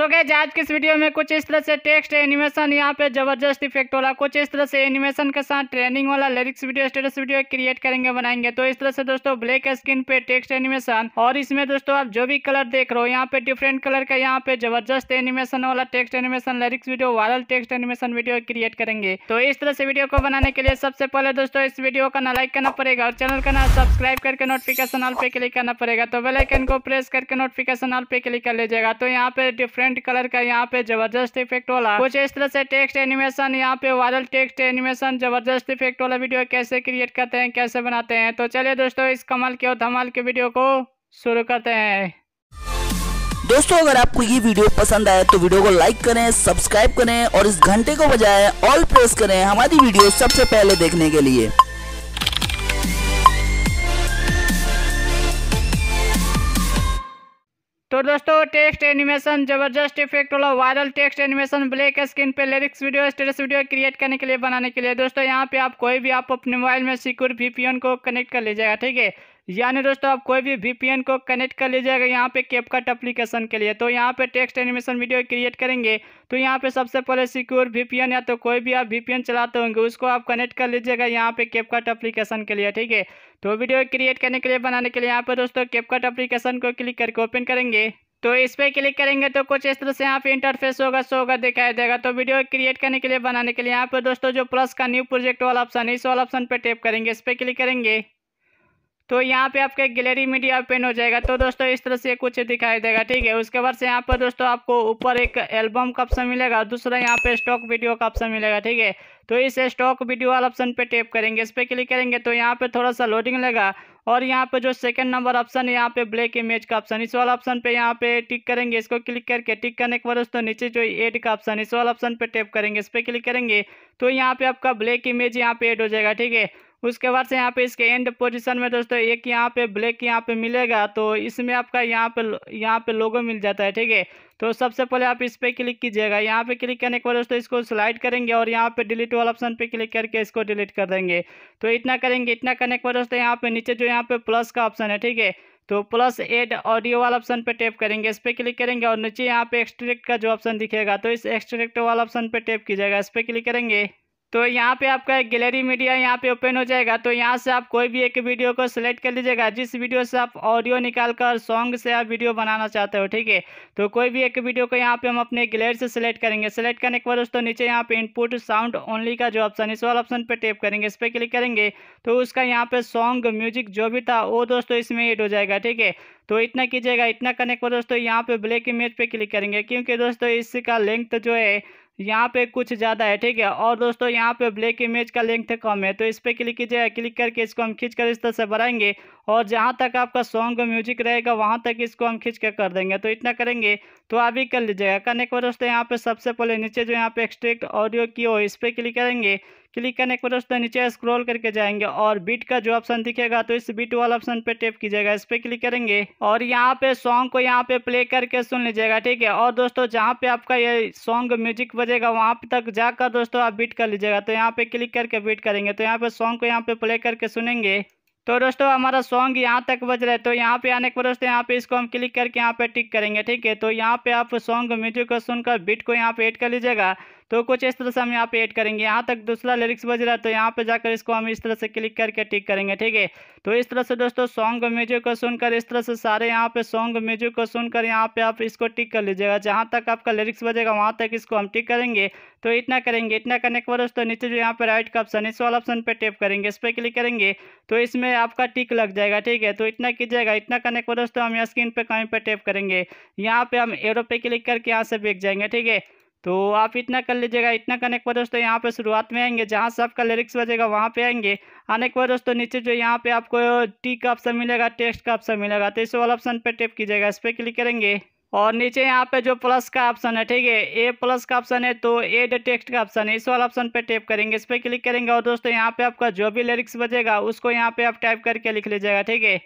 सो गए आज के इस वीडियो में कुछ इस तरह से टेक्स्ट एनिमेशन यहाँ पे जबरदस्त इफेक्ट वाला कुछ इस तरह से एनिमेशन के साथ ट्रेनिंग वाला lyrics video status video create करेंगे बनाएंगे तो इस तरह से दोस्तों ब्लैक स्क्रीन पे टेक्स्ट एनिमेशन और इसमें दोस्तों आप जो भी कलर देख रहे हो यहाँ पे डिफरेंट कलर का यहाँ पे जबरदस्त एनिमेशन वाला text animation lyrics video viral text animation video create करेंगे तो इस तरह से वीडियो को बनाने के लिए सबसे पहले दोस्तों इस वीडियो का ना लाइक करना पड़ेगा और चैनल का ना सब्सक्राइब करके नोटिफिकेशन ऑल पे क्लिक करना पड़ेगा तो बेलाइकन को प्रेस करके नोटिफिकेशन ऑल पे क्लिक कर लीजिएगा तो यहाँ पे डिफरेंट डिफरेंट कलर का यहाँ पे जबरदस्त इफेक्ट वाला कुछ इस तरह से टेक्स्ट एनिमेशन यहाँ पे वायरल टेक्स्ट एनिमेशन जबरदस्त इफेक्ट वाला वीडियो कैसे क्रिएट करते हैं कैसे बनाते हैं तो चलिए दोस्तों इस कमल के और धमाल के वीडियो को शुरू करते हैं दोस्तों अगर आपको ये वीडियो पसंद आए तो वीडियो को लाइक करें सब्सक्राइब करें और इस घंटे को बजाय ऑल प्रेस करें हमारी वीडियो सबसे पहले देखने के लिए दोस्तों टेक्स्ट एनिमेशन जबरदस्त इफेक्ट वाला viral text animation black screen पे lyrics video status video create करने के लिए बनाने के लिए दोस्तों यहाँ पे आप कोई भी आप अपने मोबाइल में सिक्योर वीपीएन को कनेक्ट कर लीजिएगा ठीक है यानी दोस्तों आप कोई भी वी को कनेक्ट कर लीजिएगा यहाँ पे कैपकट एप्लीकेशन के लिए तो यहाँ पे टेक्स्ट एनिमेशन वीडियो क्रिएट करेंगे तो यहाँ पे सबसे पहले सिक्योर वी या तो कोई भी आप वी चलाते होंगे उसको आप कनेक्ट कर लीजिएगा यहाँ पे कैपकट एप्लीकेशन के लिए ठीक है तो वीडियो क्रिएट करने के लिए बनाने के लिए यहाँ पर दोस्तों केपकट अप्लीकेशन को क्लिक करके ओपन करेंगे तो इस पर क्लिक करेंगे तो कुछ इस तरह से यहाँ पे इंटरफेस होगा सो होगा दिखाई देगा तो वीडियो क्रिएट करने के लिए बनाने के लिए यहाँ पर दोस्तों जो प्लस का न्यू प्रोजेक्ट वाला ऑप्शन है इस वाला ऑप्शन पे टैप करेंगे इस पर क्लिक करेंगे तो यहाँ पे आपका गैलरी मीडिया ओपन हो जाएगा तो दोस्तों इस तरह से कुछ दिखाई देगा ठीक है उसके बाद से यहाँ पर दोस्तों आपको ऊपर एक एल्बम का ऑप्शन मिलेगा और दूसरा यहाँ पे स्टॉक वीडियो का ऑप्शन मिलेगा ठीक है तो इस स्टॉक वीडियो वाला ऑप्शन पे टैप करेंगे इस पर क्लिक करेंगे तो यहाँ पे थोड़ा सा लोडिंग लगा और यहाँ पे जो सेकंड नंबर ऑप्शन है यहाँ पे ब्लैक इमेज का ऑप्शन इस वाला ऑप्शन पे यहाँ पे टिक करेंगे इसको क्लिक करके टिक करने के बाद दोस्तों नीचे जो एड का ऑप्शन इस वाला ऑप्शन पे टैप करेंगे इस पर क्लिक करेंगे तो यहाँ पे आपका ब्लैक इमेज यहाँ पे एड हो जाएगा ठीक है उसके बाद से यहाँ पे इसके एंड पोजीशन में दोस्तों एक यहाँ पे ब्लैक यहाँ पे मिलेगा तो इसमें आपका यहाँ पे यहाँ पे लोगो मिल जाता है ठीक है तो सबसे पहले आप इस पर क्लिक कीजिएगा यहाँ पे क्लिक करने के बाद दोस्तों इसको स्लाइड करेंगे और यहाँ पे डिलीट वाला ऑप्शन पे क्लिक करके इसको डिलीट कर देंगे तो इतना करेंगे इतना करने के बाद दोस्तों यहाँ पे नीचे जो यहाँ पे प्लस का ऑप्शन है ठीक है तो प्लस एड ऑडियो वाला ऑप्शन पे टैप करेंगे इस पर क्लिक करेंगे और नीचे यहाँ पे एक्सट्रेक्ट का जो ऑप्शन दिखेगा तो इस एक्सट्रेक्ट वाला ऑप्शन पे टैप कीजिएगा इस पर क्लिक करेंगे तो यहाँ पे आपका एक गैलरी मीडिया यहाँ पे ओपन हो जाएगा तो यहाँ से आप कोई भी एक वीडियो को सिलेक्ट कर लीजिएगा जिस वीडियो से आप ऑडियो निकाल कर सॉन्ग से आप वीडियो बनाना चाहते हो ठीक है तो कोई भी एक वीडियो को यहाँ पे हम अपने गैलरी से सिलेक्ट करेंगे सिलेक्ट करने के बाद दोस्तों नीचे यहाँ पे इनपुट साउंड ओनली का जो ऑप्शन इस वाला ऑप्शन पर टेप करेंगे इस पर क्लिक करेंगे तो उसका यहाँ पे सॉन्ग म्यूजिक जो भी था वो दोस्तों इसमें एड हो जाएगा ठीक है तो इतना कीजिएगा इतना करने के बाद दोस्तों यहाँ पे ब्लैक इमेज पे क्लिक करेंगे क्योंकि दोस्तों इसका लेंथ जो है यहाँ पे कुछ ज़्यादा है ठीक है और दोस्तों यहाँ पे ब्लैक इमेज का लेंथ कम है तो इस पर क्लिक कीजिएगा क्लिक करके इसको हम खींच कर इस तरह से बढ़ाएंगे और जहाँ तक आपका सॉन्ग म्यूजिक रहेगा वहाँ तक इसको हम खींच कर कर देंगे तो इतना करेंगे तो आप ही कर लीजिएगा करने के बाद दोस्तों यहाँ पे सबसे पहले नीचे जो यहाँ पे एक्सट्रैक्ट ऑडियो की हो इस पर क्लिक करेंगे क्लिक करने के बाद दोस्तों नीचे स्क्रॉल करके जाएंगे और बीट का जो ऑप्शन दिखेगा तो इस बीट वाला ऑप्शन पे टेप कीजिएगा इस पर क्लिक करेंगे और यहाँ पे सॉन्ग को यहाँ पे प्ले करके सुन लीजिएगा ठीक है और दोस्तों जहाँ पे आपका ये सॉन्ग म्यूजिक बजेगा वहाँ तक जाकर दोस्तों आप बीट कर लीजिएगा तो यहाँ पे क्लिक करके बीट करेंगे तो यहाँ पे सॉन्ग को यहाँ पे प्ले करके सुनेंगे तो दोस्तों हमारा सॉन्ग यहाँ तक बज रहा है तो यहाँ पे आने के बाद दोस्तों यहाँ पे इसको हम क्लिक करके यहाँ पे टिक करेंगे ठीक है तो यहाँ पे आप सॉन्ग म्यूजिक को सुनकर बीट को यहाँ पे एड कर लीजिएगा तो कुछ इस तरह से हम यहाँ पे ऐड करेंगे यहाँ तक दूसरा लिरिक्स बज रहा है तो यहाँ पे जाकर इसको हम इस तरह से क्लिक करके टिक करेंगे ठीक है तो इस तरह से दोस्तों सॉन्ग म्यूजिक को सुनकर इस तरह से सारे यहाँ पे सॉन्ग म्यूजिक को सुनकर यहाँ पे आप इसको टिक कर लीजिएगा जहाँ तक आपका लिरिक्स बजेगा वहाँ तक इसको हम टिक करेंगे तो इतना करेंगे इतना करने के बाद दोस्तों नीचे जो यहाँ पे राइट का ऑप्शन इस वाला ऑप्शन पे टेप करेंगे इस पर क्लिक करेंगे तो इसमें आपका टिक लग जाएगा ठीक है तो इतना कीजिएगा इतना करने के बाद दोस्तों हम यहाँ स्क्रीन पर कहीं पर टेप करेंगे यहाँ पर हम एरो पे क्लिक करके यहाँ से बेच जाएंगे ठीक है तो आप इतना कर लीजिएगा इतना करने के बाद दोस्तों यहाँ पे शुरुआत में आएंगे जहाँ से आपका लिरिक्स बजेगा वहाँ पे आएंगे आने के बाद दोस्तों नीचे जो यहाँ पे आपको टी का ऑप्शन मिलेगा टेक्स्ट का ऑप्शन मिलेगा तो इस वाला ऑप्शन पे टेप कीजिएगा इस पर क्लिक करेंगे और नीचे यहाँ पे जो प्लस का ऑप्शन है ठीक है ए प्लस का ऑप्शन है तो एड टेक्स्ट का ऑप्शन है इस वाला ऑप्शन पे टेप करेंगे इस पर क्लिक करेंगे और दोस्तों यहाँ पे आपका जो भी लिरिक्स बजेगा उसको यहाँ पे आप टाइप करके लिख लीजिएगा ठीक है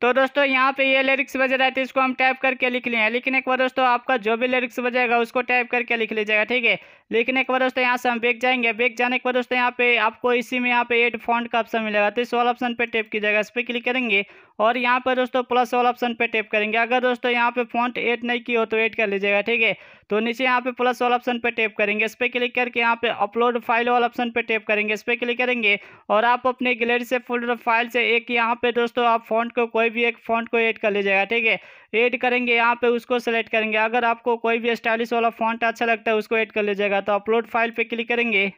तो दोस्तों यहाँ पे ये लिरिक्स बज रहा है तो इसको हम टाइप करके लिख लिए हैं लिखने के बाद दोस्तों आपका जो भी लिरिक्स बजेगा उसको टाइप करके लिख लीजिएगा ठीक है लिखने के बाद दोस्तों यहाँ से हम बेक जाएंगे बेक जाने के बाद दोस्तों यहाँ पे आपको इसी में यहाँ पे एड फॉन्ट का ऑप्शन मिलेगा तो इस वाला ऑप्शन पर टैप कीजिएगा इस पर क्लिक करेंगे और यहाँ पर दोस्तों प्लस वाला ऑप्शन पर टैप करेंगे अगर दोस्तों यहाँ पे फॉन्ट एड नहीं की हो तो एड कर लीजिएगा ठीक है तो नीचे यहाँ पे प्लस वाला ऑप्शन पे टैप करेंगे इस पर क्लिक करके यहाँ पे अपलोड फाइल वाला ऑप्शन पे टैप करेंगे इस पर क्लिक करेंगे और आप अपने गैलरी से फोल्डर फाइल से एक यहाँ पे दोस्तों आप फॉन्ट को कोई भी एक फॉन्ट को ऐड कर लीजिएगा ठीक है ऐड करेंगे यहाँ पे उसको सेलेक्ट करेंगे अगर आपको कोई भी स्टाइलिश वाला फॉन्ट अच्छा लगता है उसको ऐड कर लीजिएगा तो अपलोड फाइल पर क्लिक करेंगे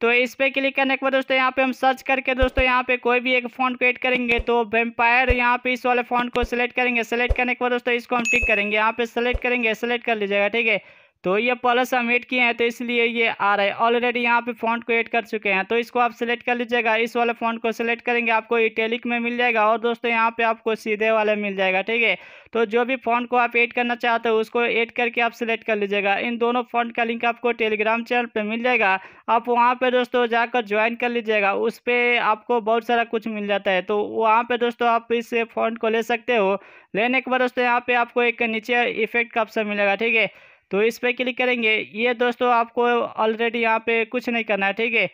तो इस पर क्लिक करने के बाद दोस्तों यहाँ पे हम सर्च करके दोस्तों यहाँ पे कोई भी एक फ़ॉन्ट को एड करेंगे तो वेम्पायर यहाँ पे इस वाले फ़ॉन्ट को सिलेक्ट करेंगे सेलेक्ट करने के बाद दोस्तों इसको हम टिक करेंगे यहाँ पे सेलेक्ट करेंगे सेलेक्ट कर लीजिएगा ठीक है तो ये प्लस हम एड किए हैं तो इसलिए ये आ रहा है ऑलरेडी यहाँ पे फॉन्ट को एड कर चुके हैं तो इसको आप सेलेक्ट कर लीजिएगा इस वाले फॉन्ट को सेलेक्ट करेंगे आपको इटेलिक में मिल जाएगा और दोस्तों यहाँ पे आपको सीधे वाले मिल जाएगा ठीक है तो जो भी फॉन्ट को आप ऐड करना चाहते हो उसको ऐड करके आप सिलेक्ट कर लीजिएगा इन दोनों फॉन्ट का लिंक आपको टेलीग्राम चैनल पर मिल जाएगा आप वहाँ पर दोस्तों जाकर ज्वाइन कर लीजिएगा उस पर आपको बहुत सारा कुछ मिल जाता है तो वहाँ पर दोस्तों आप इस फॉन्ट को ले सकते हो लेने के बाद दोस्तों यहाँ पर आपको एक नीचे इफेक्ट का ऑप्शन मिलेगा ठीक है तो इस पर क्लिक करेंगे ये दोस्तों आपको ऑलरेडी यहाँ पे कुछ नहीं करना है ठीक है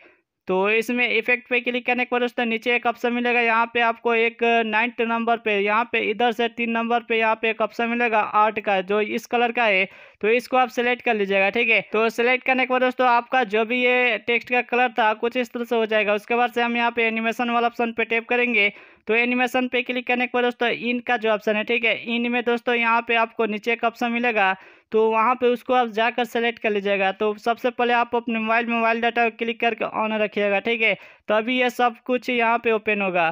तो इसमें इफेक्ट पे क्लिक करने के बाद दोस्तों नीचे एक ऑप्शन मिलेगा यहाँ पे आपको एक नाइन्थ नंबर पे यहाँ पे इधर से तीन नंबर पे यहाँ पे एक ऑप्शन मिलेगा आर्ट का जो इस कलर का है तो इसको आप सेलेक्ट कर लीजिएगा ठीक है तो सिलेक्ट करने के बाद दोस्तों आपका जो भी ये टेक्स्ट का कलर था कुछ इस तरह से हो जाएगा उसके बाद से हम यहाँ पे एनिमेशन वाला ऑप्शन पे टेप करेंगे तो एनिमेशन पे क्लिक करने के बाद दोस्तों इन का जो ऑप्शन है ठीक है इन में दोस्तों यहाँ पे आपको नीचे का ऑप्शन मिलेगा तो वहाँ पे उसको आप जाकर सेलेक्ट कर लीजिएगा तो सबसे पहले आप अपने मोबाइल में मोबाइल डाटा क्लिक करके ऑन रखिएगा ठीक है तो अभी ये सब कुछ यहाँ पे ओपन होगा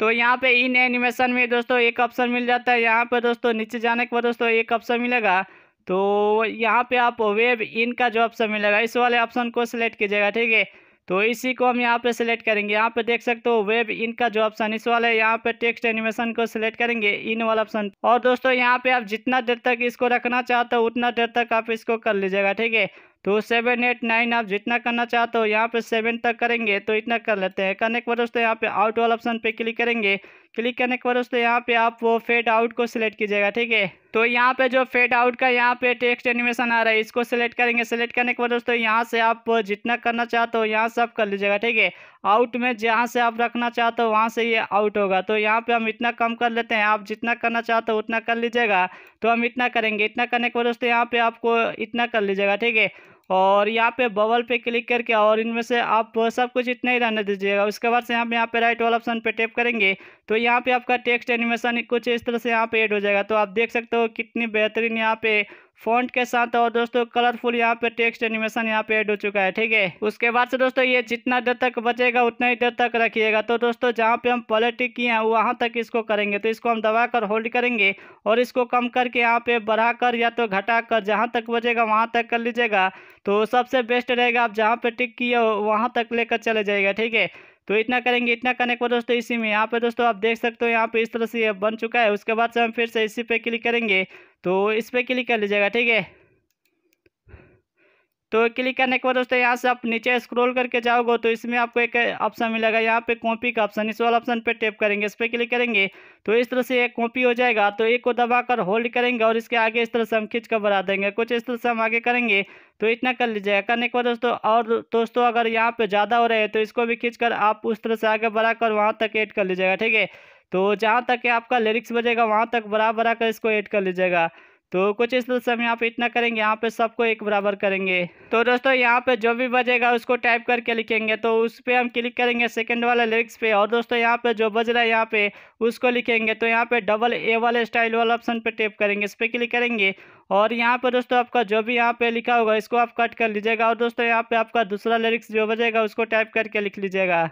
तो यहाँ पे इन एनिमेशन में दोस्तों एक ऑप्शन मिल जाता है यहाँ पे दोस्तों नीचे जाने के बाद दोस्तों एक ऑप्शन मिलेगा तो यहाँ पे आप वेब इन का जो ऑप्शन मिलेगा इस वाले ऑप्शन को सिलेक्ट कीजिएगा ठीक है तो इसी को हम यहाँ पे सिलेक्ट करेंगे यहाँ पे देख सकते हो वेब इन का जो ऑप्शन इस वाले यहाँ पे टेक्स्ट एनिमेशन को सिलेक्ट करेंगे इन वाला ऑप्शन और दोस्तों यहाँ पे आप जितना देर तक इसको रखना चाहते हो उतना देर तक आप इसको कर लीजिएगा ठीक है तो सेवन एट नाइन आप जितना करना चाहते हो यहाँ पे सेवन तक करेंगे तो इतना कर लेते हैं करने के बाद दोस्तों यहाँ पे आउट वाला ऑप्शन पे क्लिक करेंगे क्लिक करने के बाद दोस्तों यहाँ पे आप वो फेड आउट को सिलेक्ट कीजिएगा ठीक है तो यहाँ पे जो फेड आउट का यहाँ पे टेक्स्ट एनिमेशन आ रहा है इसको सिलेक्ट करेंगे सिलेक्ट करने के बाद दोस्तों यहाँ से आप जितना करना चाहते हो यहाँ से आप कर लीजिएगा ठीक है आउट में जहाँ से आप रखना चाहते हो वहाँ से ये आउट होगा तो यहाँ पे हम इतना कम कर लेते हैं आप जितना करना चाहते हो उतना कर लीजिएगा तो हम इतना करेंगे इतना करने के बाद दोस्तों यहाँ पे आपको इतना कर लीजिएगा ठीक है और यहाँ पे बबल पे क्लिक करके और इनमें से आप सब कुछ इतना ही रहने दीजिएगा उसके बाद से यहाँ पे यहाँ पे राइट वाला ऑप्शन पे टैप करेंगे तो यहाँ पे आपका टेक्स्ट एनिमेशन कुछ इस तरह से यहाँ पे ऐड हो जाएगा तो आप देख सकते हो कितनी बेहतरीन यहाँ पे फॉन्ट के साथ और दोस्तों कलरफुल यहाँ पे टेक्स्ट एनिमेशन यहाँ पे ऐड हो चुका है ठीक है उसके बाद से दोस्तों ये जितना देर तक बचेगा उतना ही देर तक रखिएगा तो दोस्तों जहाँ पे हम पॉलिटिक किए हैं वहाँ तक इसको करेंगे तो इसको हम दबा कर होल्ड करेंगे और इसको कम करके यहाँ पे बढ़ा कर या तो घटा कर जहाँ तक बचेगा वहाँ तक कर लीजिएगा तो सबसे बेस्ट रहेगा आप जहाँ पर टिक किए हो वहाँ तक लेकर चले जाएगा ठीक है तो इतना करेंगे इतना करने के बाद दोस्तों इसी में यहाँ पे दोस्तों आप देख सकते हो यहाँ पे इस तरह से बन चुका है उसके बाद से हम फिर से इसी पे क्लिक करेंगे तो इस पर क्लिक कर लीजिएगा ठीक है तो क्लिक करने के बाद दोस्तों यहाँ से आप नीचे स्क्रॉल करके जाओगे तो इसमें आपको एक ऑप्शन मिलेगा यहाँ पे कॉपी का ऑप्शन इस वाला ऑप्शन पे टैप करेंगे इस पर क्लिक करेंगे तो इस तरह से एक कॉपी हो जाएगा तो एक को दबाकर होल्ड करेंगे और इसके आगे इस तरह से हम खींच कर बढ़ा देंगे कुछ इस तरह से हम आगे करेंगे तो इतना कर लीजिएगा करने के बाद दोस्तों और दोस्तों अगर यहाँ पर ज़्यादा हो रहे हैं तो इसको भी खींच कर आप उस तरह से आगे कर वहाँ तक एड कर लीजिएगा ठीक है तो जहाँ तक आपका लिरिक्स बजेगा वहाँ तक बड़ा बड़ा कर इसको एड कर लीजिएगा तो कुछ इस से हम यहाँ पे इतना करेंगे यहाँ पे सबको एक बराबर करेंगे तो दोस्तों यहाँ पे जो भी बजेगा उसको टाइप करके लिखेंगे तो उस पर हम क्लिक करेंगे सेकंड वाला लिरिक्स पे और दोस्तों यहाँ पे जो बज रहा है यहाँ पे उसको लिखेंगे तो यहाँ पे डबल ए वाले स्टाइल वाला ऑप्शन पे टेप करेंगे इस पर क्लिक करेंगे और यहाँ पर दोस्तों आपका जो भी यहाँ पे लिखा होगा इसको आप कट कर लीजिएगा और दोस्तों यहाँ पे आपका दूसरा लिरिक्स जो बजेगा उसको टाइप करके लिख लीजिएगा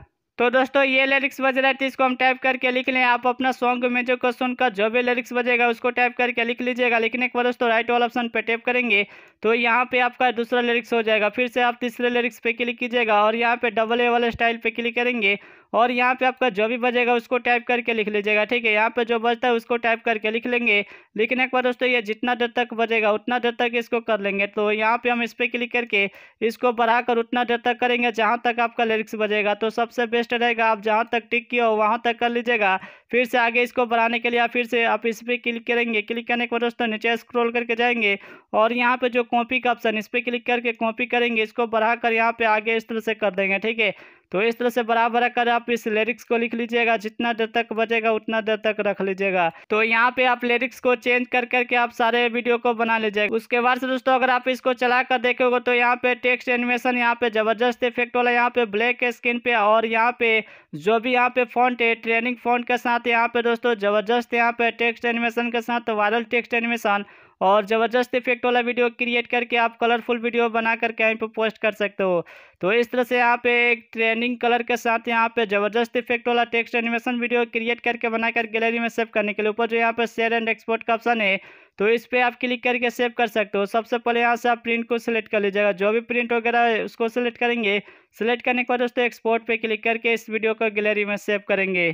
तो दोस्तों ये लिरिक्स बज रहा है इसको हम टाइप करके लिख लें आप अपना सॉन्ग में जो क्वेश्चन का जो भी लिरिक्स बजेगा उसको टाइप करके लिख लीजिएगा लिखने के बाद दोस्तों राइट वाला ऑप्शन पे टैप करेंगे तो यहाँ पे आपका दूसरा लिरिक्स हो जाएगा फिर से आप तीसरे लिरिक्स पे क्लिक कीजिएगा और यहाँ पे डबल ए वाले स्टाइल पे क्लिक करेंगे और यहाँ पे आपका जो भी बजेगा उसको टाइप करके लिख लीजिएगा ठीक है यहाँ पे जो बजता है उसको टाइप करके लिख लेंगे लिखने के बाद दोस्तों ये जितना देर तक बजेगा उतना देर तक इसको कर लेंगे तो यहाँ पे हम इस पर क्लिक करके इसको बढ़ाकर उतना देर तक करेंगे जहाँ तक आपका लिरिक्स बजेगा तो सबसे बेस्ट रहेगा आप जहाँ तक टिक किया हो वहाँ तक कर लीजिएगा फिर से आगे इसको बढ़ाने के लिए फिर से आप इस पर क्लिक करेंगे क्लिक करने के बाद दोस्तों नीचे स्क्रोल करके जाएंगे और यहाँ पर जो कॉपी का ऑप्शन इस पर क्लिक करके कॉपी करेंगे इसको बढ़ाकर यहाँ पर आगे इस तरह से कर देंगे ठीक है तो इस तरह से बराबर कर आप इस लिरिक्स को लिख लीजिएगा जितना देर तक बचेगा उतना देर तक रख लीजिएगा तो यहाँ पे आप लिरिक्स को चेंज कर करके आप सारे वीडियो को बना लीजिएगा उसके बाद से दोस्तों अगर आप इसको चला कर देखोगे तो यहाँ पे टेक्स्ट एनिमेशन यहाँ पे जबरदस्त इफेक्ट वाला यहाँ पे ब्लैक स्क्रीन पे और यहाँ पे जो भी यहाँ पे फॉन्ट है ट्रेनिंग फॉन्ट के साथ यहाँ पे दोस्तों जबरदस्त यहाँ पे टेक्स्ट एनिमेशन के साथ वायरल टेक्स्ट एनिमेशन और ज़बरदस्त इफेक्ट वाला वीडियो क्रिएट करके आप कलरफुल वीडियो बना कर यहीं पर पोस्ट कर सकते हो तो इस तरह से यहाँ एक ट्रेंडिंग कलर के साथ यहाँ पे ज़बरदस्त इफेक्ट वाला टेक्स्ट एनिमेशन वीडियो क्रिएट करके बनाकर गैलरी में सेव करने के लिए ऊपर जो यहाँ पे शेयर एंड एक्सपोर्ट का ऑप्शन है तो इस पर आप क्लिक करके सेव कर सकते हो सबसे पहले यहाँ से आप प्रिंट को सिलेक्ट कर लीजिएगा जो भी प्रिंट वगैरह है उसको सिलेक्ट करेंगे सिलेक्ट करने के बाद दोस्तों एक्सपोर्ट पर क्लिक करके इस वीडियो को गैलरी में सेव करेंगे